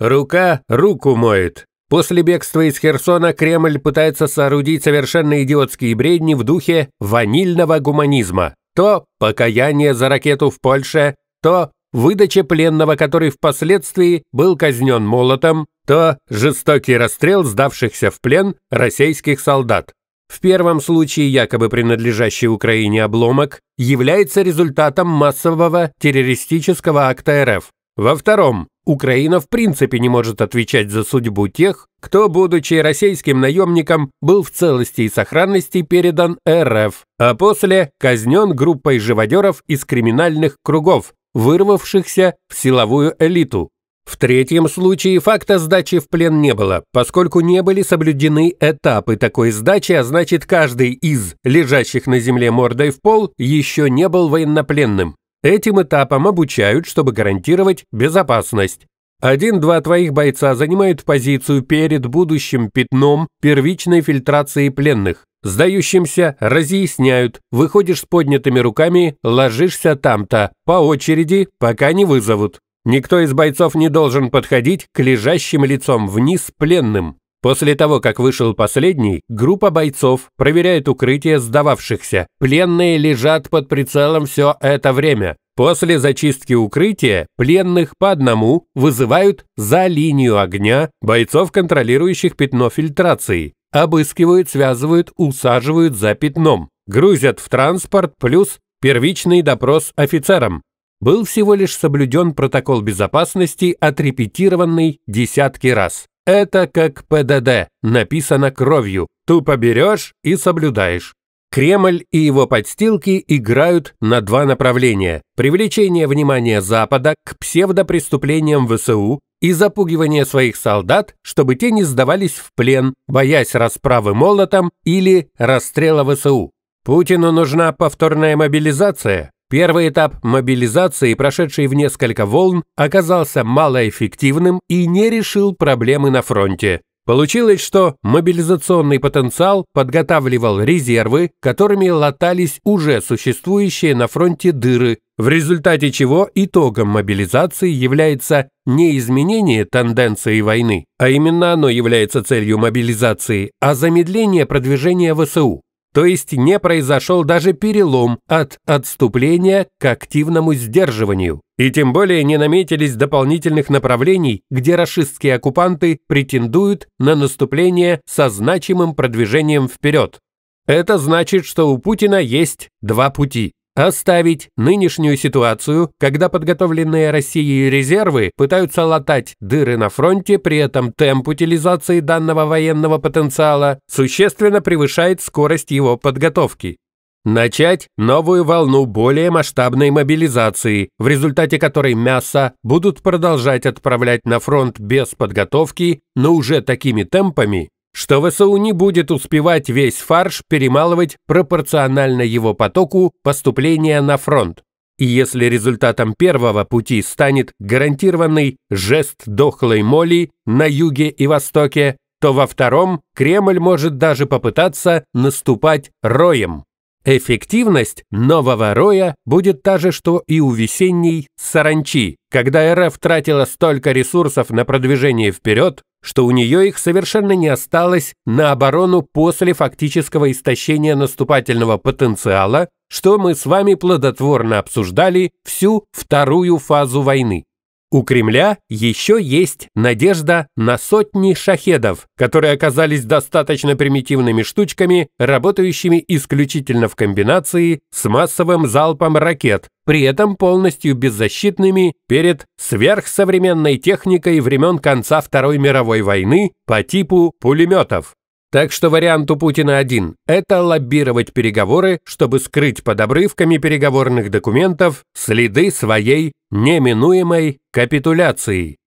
Рука руку моет. После бегства из Херсона Кремль пытается соорудить совершенно идиотские бредни в духе ванильного гуманизма. То покаяние за ракету в Польше, то выдача пленного, который впоследствии был казнен молотом, то жестокий расстрел сдавшихся в плен российских солдат. В первом случае якобы принадлежащий Украине обломок является результатом массового террористического акта РФ. Во втором Украина в принципе не может отвечать за судьбу тех, кто, будучи российским наемником, был в целости и сохранности передан РФ, а после казнен группой живодеров из криминальных кругов, вырвавшихся в силовую элиту. В третьем случае факта сдачи в плен не было, поскольку не были соблюдены этапы такой сдачи, а значит каждый из лежащих на земле мордой в пол еще не был военнопленным. Этим этапом обучают, чтобы гарантировать безопасность. Один-два твоих бойца занимают позицию перед будущим пятном первичной фильтрации пленных. Сдающимся разъясняют, выходишь с поднятыми руками, ложишься там-то, по очереди, пока не вызовут. Никто из бойцов не должен подходить к лежащим лицом вниз пленным. После того, как вышел последний, группа бойцов проверяет укрытие сдававшихся. Пленные лежат под прицелом все это время. После зачистки укрытия пленных по одному вызывают за линию огня бойцов, контролирующих пятно фильтрации. Обыскивают, связывают, усаживают за пятном. Грузят в транспорт плюс первичный допрос офицерам был всего лишь соблюден протокол безопасности, отрепетированный десятки раз. Это как ПДД, написано кровью. Тупо берешь и соблюдаешь. Кремль и его подстилки играют на два направления – привлечение внимания Запада к псевдопреступлениям ВСУ и запугивание своих солдат, чтобы те не сдавались в плен, боясь расправы молотом или расстрела ВСУ. Путину нужна повторная мобилизация, Первый этап мобилизации, прошедший в несколько волн, оказался малоэффективным и не решил проблемы на фронте. Получилось, что мобилизационный потенциал подготавливал резервы, которыми латались уже существующие на фронте дыры, в результате чего итогом мобилизации является не изменение тенденции войны, а именно оно является целью мобилизации, а замедление продвижения ВСУ то есть не произошел даже перелом от отступления к активному сдерживанию, и тем более не наметились дополнительных направлений, где рашистские оккупанты претендуют на наступление со значимым продвижением вперед. Это значит, что у Путина есть два пути. Оставить нынешнюю ситуацию, когда подготовленные Россией резервы пытаются латать дыры на фронте, при этом темп утилизации данного военного потенциала существенно превышает скорость его подготовки. Начать новую волну более масштабной мобилизации, в результате которой мясо будут продолжать отправлять на фронт без подготовки, но уже такими темпами, что ВСУ не будет успевать весь фарш перемалывать пропорционально его потоку поступления на фронт. И если результатом первого пути станет гарантированный жест дохлой моли на юге и востоке, то во втором Кремль может даже попытаться наступать роем. Эффективность нового роя будет та же, что и у весенней саранчи, когда РФ тратила столько ресурсов на продвижение вперед, что у нее их совершенно не осталось на оборону после фактического истощения наступательного потенциала, что мы с вами плодотворно обсуждали всю вторую фазу войны. У Кремля еще есть надежда на сотни шахедов, которые оказались достаточно примитивными штучками, работающими исключительно в комбинации с массовым залпом ракет, при этом полностью беззащитными перед сверхсовременной техникой времен конца Второй мировой войны по типу пулеметов. Так что вариант у Путина один – это лоббировать переговоры, чтобы скрыть под обрывками переговорных документов следы своей неминуемой капитуляции.